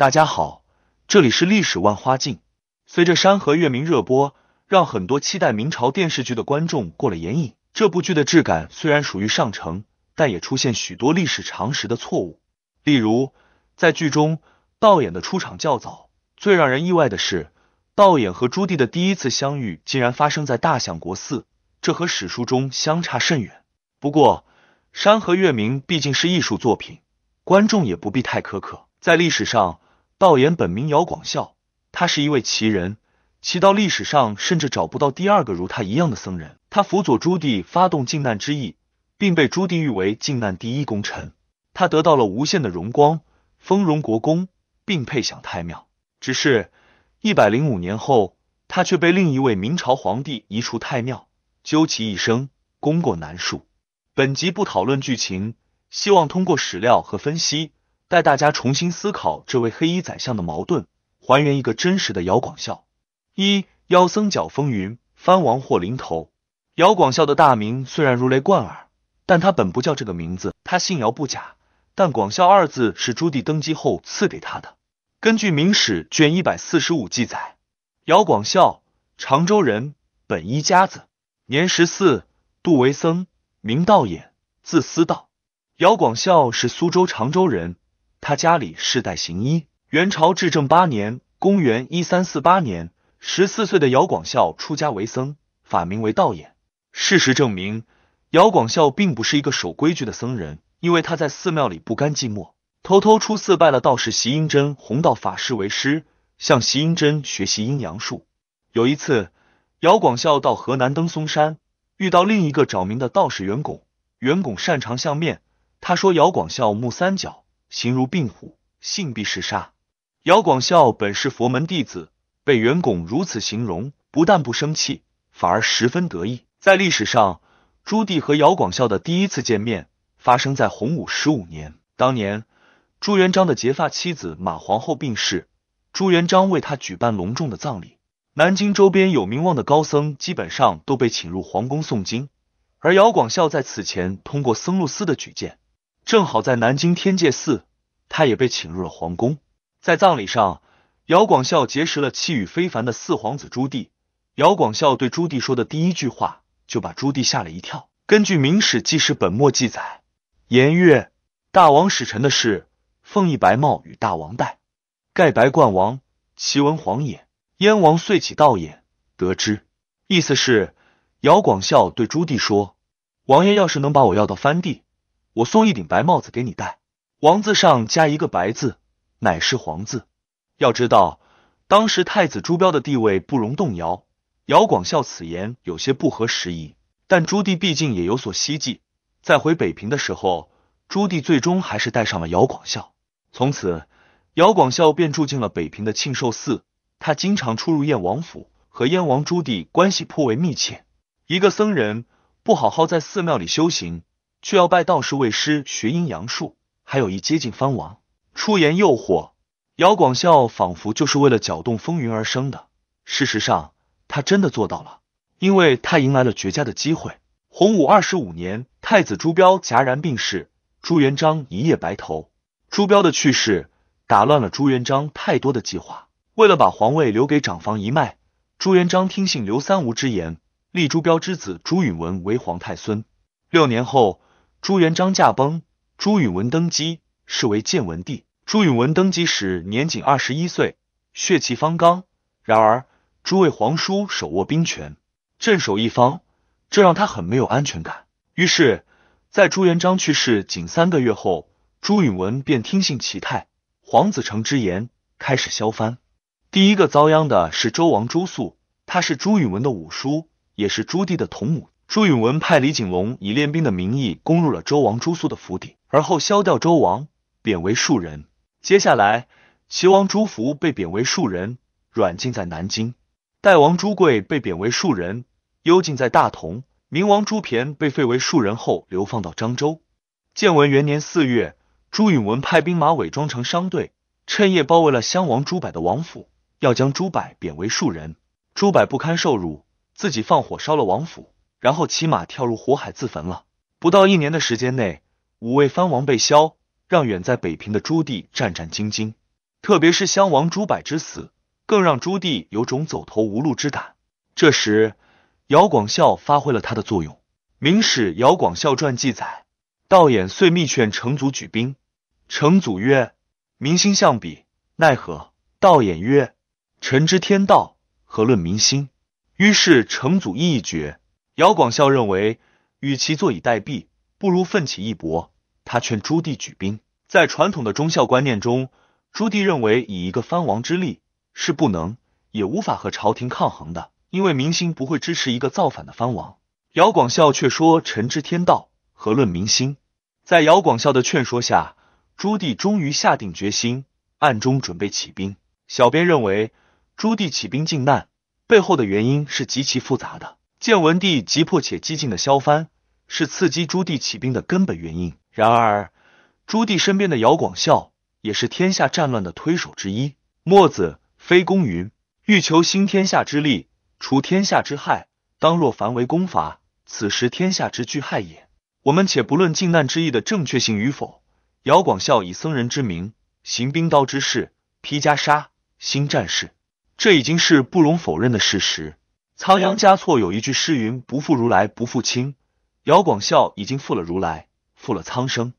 大家好，这里是历史万花镜。随着《山河月明》热播，让很多期待明朝电视剧的观众过了眼瘾。这部剧的质感虽然属于上乘，但也出现许多历史常识的错误。例如，在剧中，导演的出场较早。最让人意外的是，导演和朱棣的第一次相遇竟然发生在大相国寺，这和史书中相差甚远。不过，《山河月明》毕竟是艺术作品，观众也不必太苛刻。在历史上。道衍本名姚广孝，他是一位奇人，奇到历史上甚至找不到第二个如他一样的僧人。他辅佐朱棣发动靖难之役，并被朱棣誉为靖难第一功臣，他得到了无限的荣光，封荣国公，并配享太庙。只是，一百零五年后，他却被另一位明朝皇帝移除太庙，究其一生，功过难述。本集不讨论剧情，希望通过史料和分析。带大家重新思考这位黑衣宰相的矛盾，还原一个真实的姚广孝。一妖僧搅风云，藩王祸临头。姚广孝的大名虽然如雷贯耳，但他本不叫这个名字。他姓姚不假，但广孝二字是朱棣登基后赐给他的。根据《明史》卷一百四十五记载，姚广孝，常州人，本一家子，年十四，度为僧，名道衍，字思道。姚广孝是苏州常州人。他家里世代行医。元朝至正八年（公元一三四八年），十四岁的姚广孝出家为僧，法名为道衍。事实证明，姚广孝并不是一个守规矩的僧人，因为他在寺庙里不甘寂寞，偷偷出寺拜了道士席英真、弘道法师为师，向席英真学习阴阳术。有一次，姚广孝到河南登嵩山，遇到另一个找名的道士袁巩。袁巩擅长相面，他说姚广孝木三角。形如病虎，性必嗜杀。姚广孝本是佛门弟子，被袁拱如此形容，不但不生气，反而十分得意。在历史上，朱棣和姚广孝的第一次见面发生在洪武十五年。当年，朱元璋的结发妻子马皇后病逝，朱元璋为他举办隆重的葬礼。南京周边有名望的高僧基本上都被请入皇宫诵经，而姚广孝在此前通过僧路司的举荐。正好在南京天界寺，他也被请入了皇宫。在葬礼上，姚广孝结识了气宇非凡的四皇子朱棣。姚广孝对朱棣说的第一句话，就把朱棣吓了一跳。根据《明史纪事本末》记载：“颜曰，大王使臣的事，奉一白帽与大王戴，盖白冠王，其文皇也。燕王遂起道也。得知。”意思是姚广孝对朱棣说：“王爷要是能把我要到藩地。”我送一顶白帽子给你戴，王字上加一个白字，乃是皇字。要知道，当时太子朱标的地位不容动摇。姚广孝此言有些不合时宜，但朱棣毕竟也有所希冀。在回北平的时候，朱棣最终还是带上了姚广孝。从此，姚广孝便住进了北平的庆寿寺。他经常出入燕王府，和燕王朱棣关系颇为密切。一个僧人不好好在寺庙里修行。却要拜道士为师学阴阳术，还有意接近藩王，出言诱惑姚广孝，仿佛就是为了搅动风云而生的。事实上，他真的做到了，因为他迎来了绝佳的机会。洪武二十五年，太子朱标戛然病逝，朱元璋一夜白头。朱标的去世打乱了朱元璋太多的计划。为了把皇位留给长房一脉，朱元璋听信刘三无之言，立朱标之子朱允文为皇太孙。六年后。朱元璋驾崩，朱允文登基，是为建文帝。朱允文登基时年仅二十一岁，血气方刚。然而，诸位皇叔手握兵权，镇守一方，这让他很没有安全感。于是，在朱元璋去世仅三个月后，朱允文便听信齐泰、黄子成之言，开始削藩。第一个遭殃的是周王朱肃，他是朱允文的五叔，也是朱棣的同母。朱允文派李景隆以练兵的名义攻入了周王朱肃的府邸，而后削掉周王，贬为庶人。接下来，齐王朱福被贬为庶人，软禁在南京；代王朱贵被贬为庶人，幽禁在大同；明王朱楩被废为庶人后，流放到漳州。建文元年四月，朱允文派兵马伪装成商队，趁夜包围了襄王朱柏的王府，要将朱柏贬为庶人。朱柏不堪受辱，自己放火烧了王府。然后骑马跳入火海自焚了。不到一年的时间内，五位藩王被削，让远在北平的朱棣战战兢兢。特别是襄王朱柏之死，更让朱棣有种走投无路之感。这时，姚广孝发挥了他的作用。《明史·姚广孝传》记载：道衍遂密劝成祖举兵。成祖曰：“民心向彼，奈何？”道衍曰：“臣知天道，何论民心？”于是成祖意决。姚广孝认为，与其坐以待毙，不如奋起一搏。他劝朱棣举兵。在传统的忠孝观念中，朱棣认为以一个藩王之力是不能也无法和朝廷抗衡的，因为民心不会支持一个造反的藩王。姚广孝却说：“臣知天道，何论民心？”在姚广孝的劝说下，朱棣终于下定决心，暗中准备起兵。小编认为，朱棣起兵靖难背后的原因是极其复杂的。建文帝急迫且激进的削藩，是刺激朱棣起兵的根本原因。然而，朱棣身边的姚广孝也是天下战乱的推手之一。墨子非公》云：“欲求兴天下之利，除天下之害，当若凡为攻伐。此时天下之巨害也。”我们且不论靖难之役的正确性与否，姚广孝以僧人之名行兵刀之事，披袈裟兴战事，这已经是不容否认的事实。仓央嘉措有一句诗云：“不负如来不负卿。”姚广孝已经负了如来，负了苍生。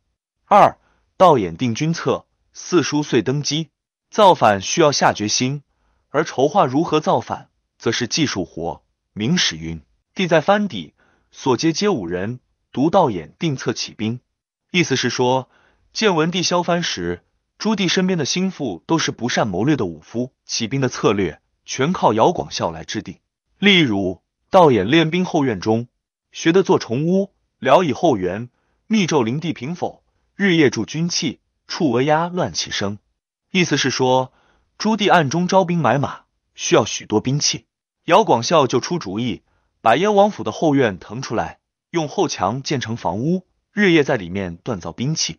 二道衍定君策，四叔遂登基。造反需要下决心，而筹划如何造反，则是技术活。明史云：“地在藩邸，所接皆五人，独道眼定策起兵。”意思是说，建文帝削藩时，朱棣身边的心腹都是不善谋略的武夫，起兵的策略全靠姚广孝来制定。例如，道演练兵后院中，学的做重屋，聊以后园密咒灵地平否，日夜铸军器，触鹅鸭乱起声。意思是说，朱棣暗中招兵买马，需要许多兵器。姚广孝就出主意，把燕王府的后院腾出来，用后墙建成房屋，日夜在里面锻造兵器。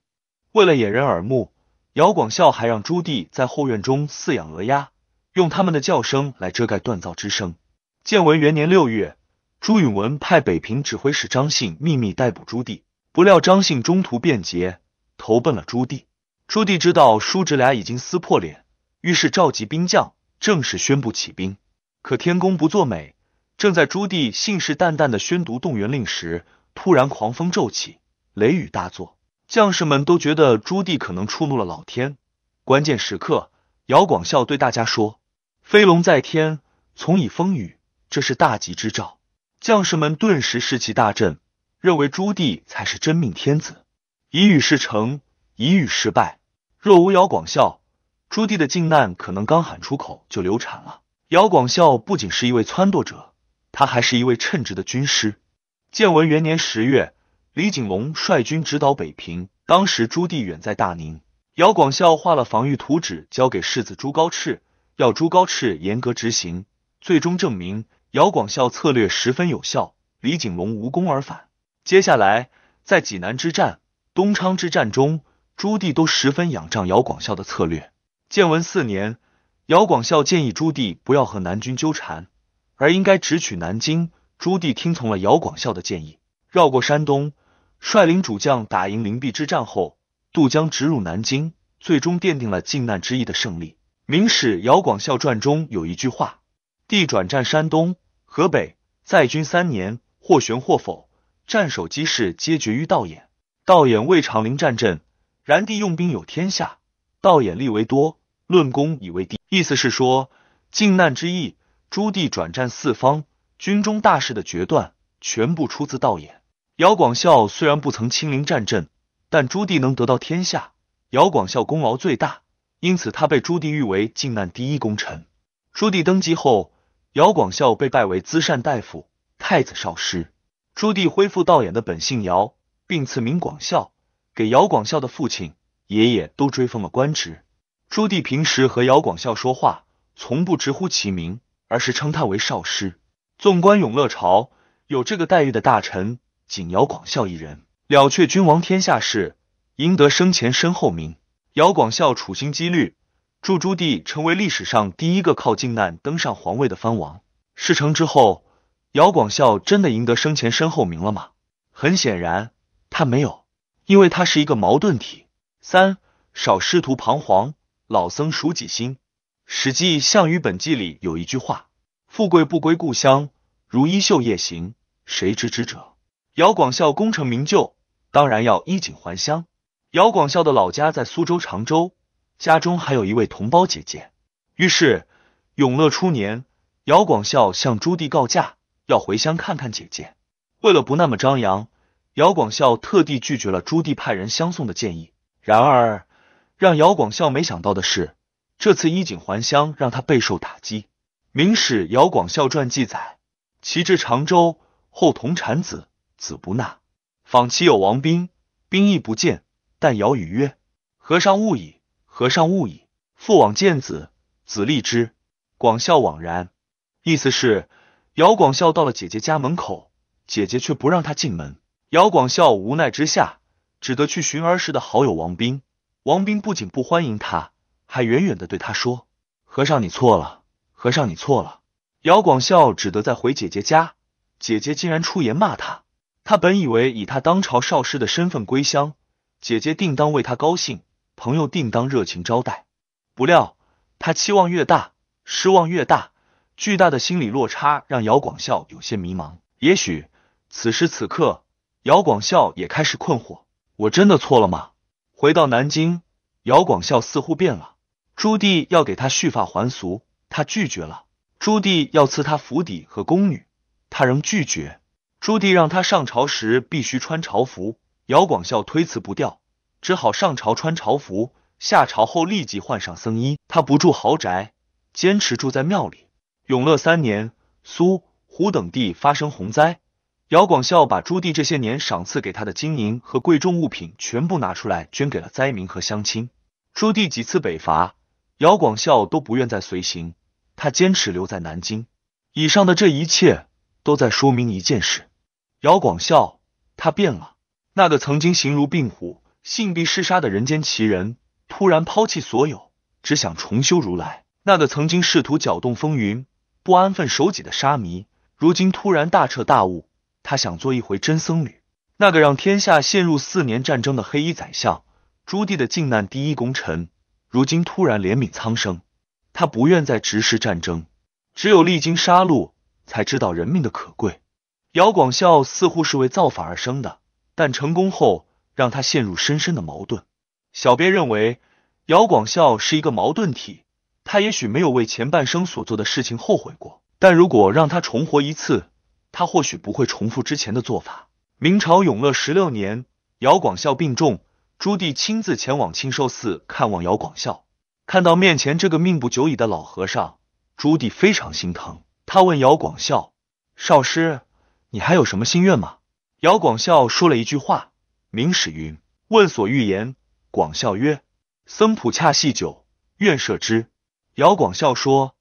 为了掩人耳目，姚广孝还让朱棣在后院中饲养鹅鸭，用他们的叫声来遮盖锻造之声。建文元年六月，朱允文派北平指挥使张信秘密逮捕朱棣，不料张信中途变节，投奔了朱棣。朱棣知道叔侄俩已经撕破脸，于是召集兵将，正式宣布起兵。可天公不作美，正在朱棣信誓旦旦的宣读动员令时，突然狂风骤起，雷雨大作，将士们都觉得朱棣可能触怒了老天。关键时刻，姚广孝对大家说：“飞龙在天，从以风雨。”这是大吉之兆，将士们顿时士气大振，认为朱棣才是真命天子。一语事成，一语失败。若无姚广孝，朱棣的靖难可能刚喊出口就流产了。姚广孝不仅是一位撺掇者，他还是一位称职的军师。建文元年十月，李景隆率军直捣北平，当时朱棣远在大宁，姚广孝画了防御图纸交给世子朱高炽，要朱高炽严格执行。最终证明。姚广孝策略十分有效，李景隆无功而返。接下来，在济南之战、东昌之战中，朱棣都十分仰仗姚广孝的策略。建文四年，姚广孝建议朱棣不要和南军纠缠，而应该直取南京。朱棣听从了姚广孝的建议，绕过山东，率领主将打赢灵璧之战后，渡江直入南京，最终奠定了靖难之役的胜利。《明史·姚广孝传》中有一句话：“帝转战山东。”河北在军三年，或悬或否，战守机事皆决于道演。道演未尝临战阵，然帝用兵有天下，道演立为多。论功以为第意思是说，靖难之役，朱棣转战四方，军中大事的决断全部出自道演。姚广孝虽然不曾亲临战阵，但朱棣能得到天下，姚广孝功劳最大，因此他被朱棣誉为靖难第一功臣。朱棣登基后。姚广孝被拜为资善大夫、太子少师。朱棣恢复道衍的本姓姚，并赐名广孝，给姚广孝的父亲、爷爷都追封了官职。朱棣平时和姚广孝说话，从不直呼其名，而是称他为少师。纵观永乐朝，有这个待遇的大臣，仅姚广孝一人。了却君王天下事，赢得生前身后名。姚广孝处心积虑。祝朱棣成为历史上第一个靠靖难登上皇位的藩王。事成之后，姚广孝真的赢得生前身后名了吗？很显然，他没有，因为他是一个矛盾体。三少师徒彷徨，老僧数己心。《史记项羽本纪》里有一句话：“富贵不归故乡，如衣袖夜行，谁知之者？”姚广孝功成名就，当然要衣锦还乡。姚广孝的老家在苏州常州。家中还有一位同胞姐姐，于是永乐初年，姚广孝向朱棣告假，要回乡看看姐姐。为了不那么张扬，姚广孝特地拒绝了朱棣派人相送的建议。然而，让姚广孝没想到的是，这次衣锦还乡让他备受打击。《明史·姚广孝传》记载：其至常州后，同产子，子不纳。访其有王兵，兵亦不见。但姚语曰：“和尚勿以。”和尚勿已。父往见子，子立之。广孝惘然。意思是，姚广孝到了姐姐家门口，姐姐却不让他进门。姚广孝无奈之下，只得去寻儿时的好友王斌。王斌不仅不欢迎他，还远远的对他说：“和尚，你错了，和尚，你错了。”姚广孝只得再回姐姐家，姐姐竟然出言骂他。他本以为以他当朝少师的身份归乡，姐姐定当为他高兴。朋友定当热情招待。不料他期望越大，失望越大，巨大的心理落差让姚广孝有些迷茫。也许此时此刻，姚广孝也开始困惑：我真的错了吗？回到南京，姚广孝似乎变了。朱棣要给他蓄发还俗，他拒绝了；朱棣要赐他府邸和宫女，他仍拒绝；朱棣让他上朝时必须穿朝服，姚广孝推辞不掉。只好上朝穿朝服，下朝后立即换上僧衣。他不住豪宅，坚持住在庙里。永乐三年，苏、湖等地发生洪灾，姚广孝把朱棣这些年赏赐给他的金银和贵重物品全部拿出来捐给了灾民和乡亲。朱棣几次北伐，姚广孝都不愿再随行，他坚持留在南京。以上的这一切都在说明一件事：姚广孝他变了，那个曾经形如病虎。信必弑杀的人间奇人，突然抛弃所有，只想重修如来。那个曾经试图搅动风云、不安分守己的沙弥，如今突然大彻大悟，他想做一回真僧侣。那个让天下陷入四年战争的黑衣宰相，朱棣的靖难第一功臣，如今突然怜悯苍生，他不愿再直视战争，只有历经杀戮，才知道人命的可贵。姚广孝似乎是为造反而生的，但成功后。让他陷入深深的矛盾。小编认为，姚广孝是一个矛盾体。他也许没有为前半生所做的事情后悔过，但如果让他重活一次，他或许不会重复之前的做法。明朝永乐十六年，姚广孝病重，朱棣亲自前往清寿寺看望姚广孝。看到面前这个命不久矣的老和尚，朱棣非常心疼。他问姚广孝：“少师，你还有什么心愿吗？”姚广孝说了一句话。明史云，问所欲言，广孝曰：“僧普恰系久，愿赦之。”姚广孝说：“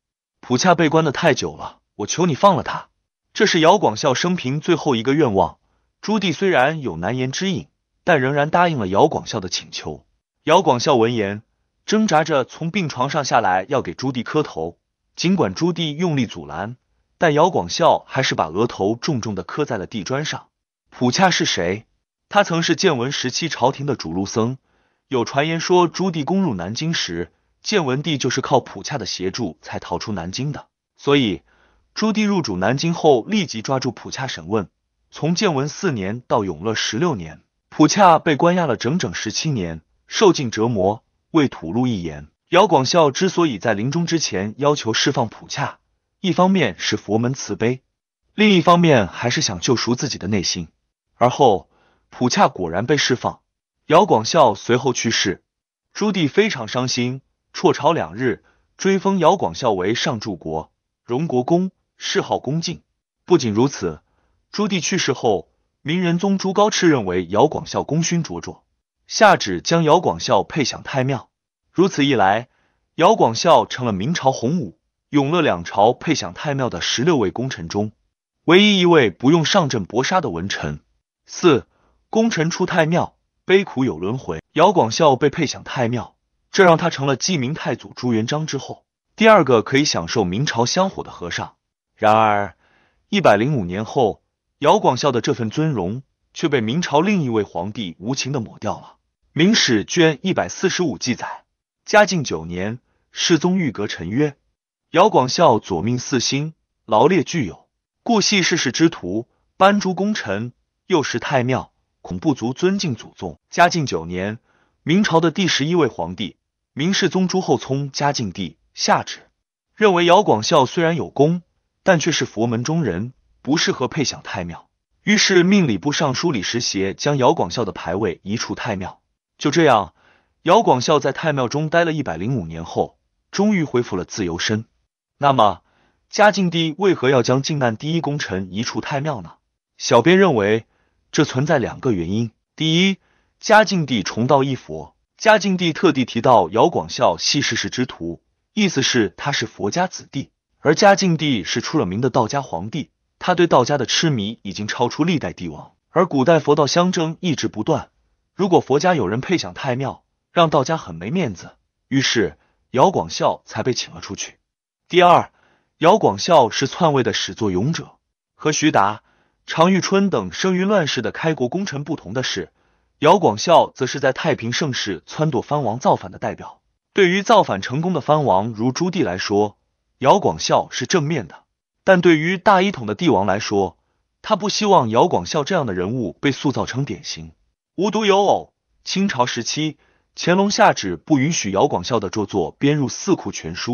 普恰被关的太久了，我求你放了他。”这是姚广孝生平最后一个愿望。朱棣虽然有难言之隐，但仍然答应了姚广孝的请求。姚广孝闻言，挣扎着从病床上下来，要给朱棣磕头。尽管朱棣用力阻拦，但姚广孝还是把额头重重的磕在了地砖上。普恰是谁？他曾是建文时期朝廷的主路僧，有传言说朱棣攻入南京时，建文帝就是靠普恰的协助才逃出南京的。所以，朱棣入主南京后，立即抓住普恰审问。从建文四年到永乐十六年，普恰被关押了整整十七年，受尽折磨，未吐露一言。姚广孝之所以在临终之前要求释放普恰，一方面是佛门慈悲，另一方面还是想救赎自己的内心。而后。普洽果然被释放，姚广孝随后去世，朱棣非常伤心，辍朝两日，追封姚广孝为上柱国、荣国公，谥号恭敬。不仅如此，朱棣去世后，明仁宗朱高炽认为姚广孝功勋卓著，下旨将姚广孝配享太庙。如此一来，姚广孝成了明朝洪武、永乐两朝配享太庙的十六位功臣中，唯一一位不用上阵搏杀的文臣。四。功臣出太庙，悲苦有轮回。姚广孝被配享太庙，这让他成了继明太祖朱元璋之后第二个可以享受明朝香火的和尚。然而，一百零五年后，姚广孝的这份尊荣却被明朝另一位皇帝无情的抹掉了。《明史》卷一百四十五记载：嘉靖九年，世宗御阁臣曰：“姚广孝左命四星，劳猎具有，故系世世之徒，班诸功臣，又食太庙。”恐怖族尊敬祖宗。嘉靖九年，明朝的第十一位皇帝明世宗朱厚熜，嘉靖帝下旨，认为姚广孝虽然有功，但却是佛门中人，不适合配享太庙。于是命礼部尚书李时协将姚广孝的牌位移出太庙。就这样，姚广孝在太庙中待了一百零五年后，终于恢复了自由身。那么，嘉靖帝为何要将靖难第一功臣移出太庙呢？小编认为。这存在两个原因：第一，嘉靖帝崇道一佛，嘉靖帝特地提到姚广孝系世世之徒，意思是他是佛家子弟，而嘉靖帝是出了名的道家皇帝，他对道家的痴迷已经超出历代帝王。而古代佛道相争一直不断，如果佛家有人配享太庙，让道家很没面子，于是姚广孝才被请了出去。第二，姚广孝是篡位的始作俑者，和徐达。常遇春等生于乱世的开国功臣不同的是，姚广孝则是在太平盛世撺掇藩王造反的代表。对于造反成功的藩王如朱棣来说，姚广孝是正面的；但对于大一统的帝王来说，他不希望姚广孝这样的人物被塑造成典型。无独有偶，清朝时期，乾隆下旨不允许姚广孝的著作编入《四库全书》，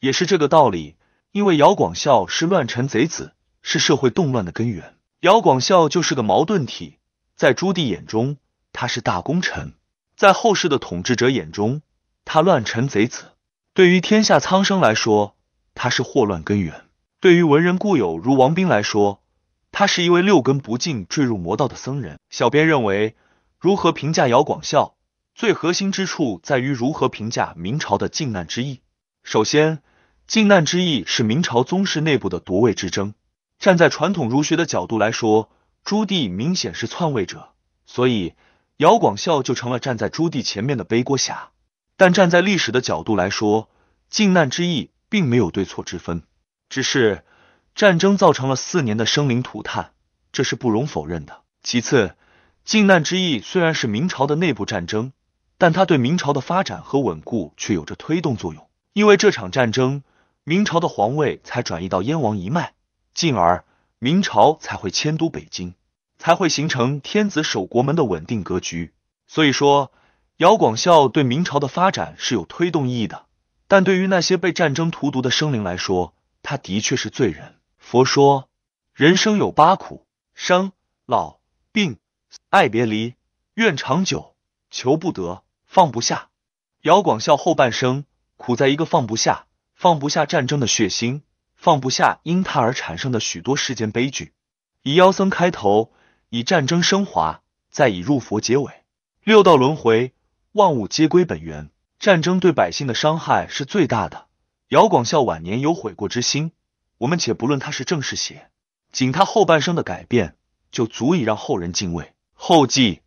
也是这个道理，因为姚广孝是乱臣贼子，是社会动乱的根源。姚广孝就是个矛盾体，在朱棣眼中他是大功臣，在后世的统治者眼中他乱臣贼子，对于天下苍生来说他是祸乱根源，对于文人故友如王斌来说，他是一位六根不净坠入魔道的僧人。小编认为，如何评价姚广孝，最核心之处在于如何评价明朝的靖难之役。首先，靖难之役是明朝宗室内部的夺位之争。站在传统儒学的角度来说，朱棣明显是篡位者，所以姚广孝就成了站在朱棣前面的背锅侠。但站在历史的角度来说，靖难之役并没有对错之分，只是战争造成了四年的生灵涂炭，这是不容否认的。其次，靖难之役虽然是明朝的内部战争，但它对明朝的发展和稳固却有着推动作用，因为这场战争，明朝的皇位才转移到燕王一脉。进而，明朝才会迁都北京，才会形成天子守国门的稳定格局。所以说，姚广孝对明朝的发展是有推动意义的。但对于那些被战争荼毒的生灵来说，他的确是罪人。佛说，人生有八苦：生、老、病、爱别离、怨长久、求不得、放不下。姚广孝后半生苦在一个放不下，放不下战争的血腥。放不下因他而产生的许多世间悲剧，以妖僧开头，以战争升华，再以入佛结尾，六道轮回，万物皆归本源。战争对百姓的伤害是最大的。姚广孝晚年有悔过之心，我们且不论他是正是邪，仅他后半生的改变就足以让后人敬畏。后记：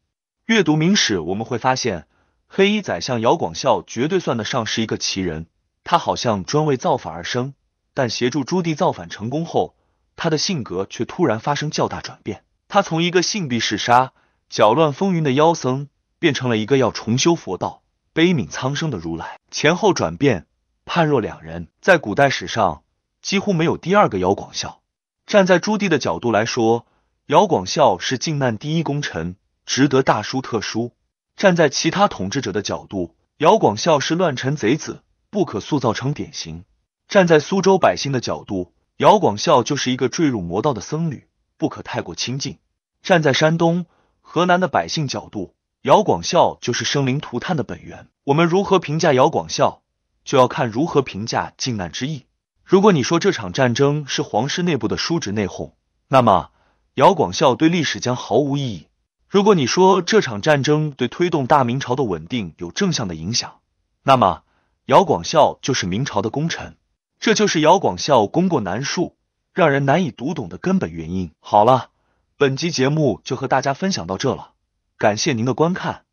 阅读明史，我们会发现，黑衣宰相姚广孝绝对算得上是一个奇人，他好像专为造反而生。但协助朱棣造反成功后，他的性格却突然发生较大转变。他从一个性必嗜杀、搅乱风云的妖僧，变成了一个要重修佛道、悲悯苍生的如来，前后转变判若两人。在古代史上，几乎没有第二个姚广孝。站在朱棣的角度来说，姚广孝是靖难第一功臣，值得大书特书；站在其他统治者的角度，姚广孝是乱臣贼子，不可塑造成典型。站在苏州百姓的角度，姚广孝就是一个坠入魔道的僧侣，不可太过亲近；站在山东、河南的百姓角度，姚广孝就是生灵涂炭的本源。我们如何评价姚广孝，就要看如何评价靖难之役。如果你说这场战争是皇室内部的叔侄内讧，那么姚广孝对历史将毫无意义；如果你说这场战争对推动大明朝的稳定有正向的影响，那么姚广孝就是明朝的功臣。这就是姚广孝功过难述，让人难以读懂的根本原因。好了，本集节目就和大家分享到这了，感谢您的观看。